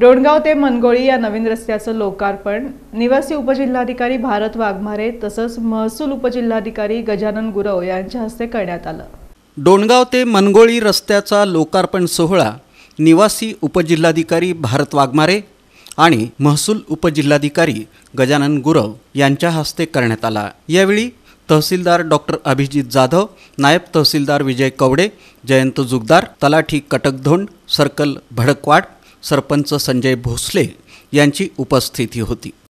डोणगाव ते मनगोळी या नवीन रस्त्याचं लोकार्पण निवासी उपजिल्हाधिकारी भारत वाघमारे तसंच महसूल उपजिल्हाधिकारी गजानन गुरव यांच्या हस्ते करण्यात आलं डोणगाव ते मनगोळी रस्त्याचा लोकार्पण सोहळा निवासी उपजिल्हाधिकारी भारत वाघमारे आणि महसूल उपजिल्हाधिकारी गजानन गुरव यांच्या हस्ते करण्यात आला यावेळी तहसीलदार डॉक्टर अभिजित जाधव नायब तहसीलदार विजय कवडे जयंत जुगदार तलाठी कटकधोंड सर्कल भडकवाड सरपंच संजय भोसले यांची उपस्थिती होती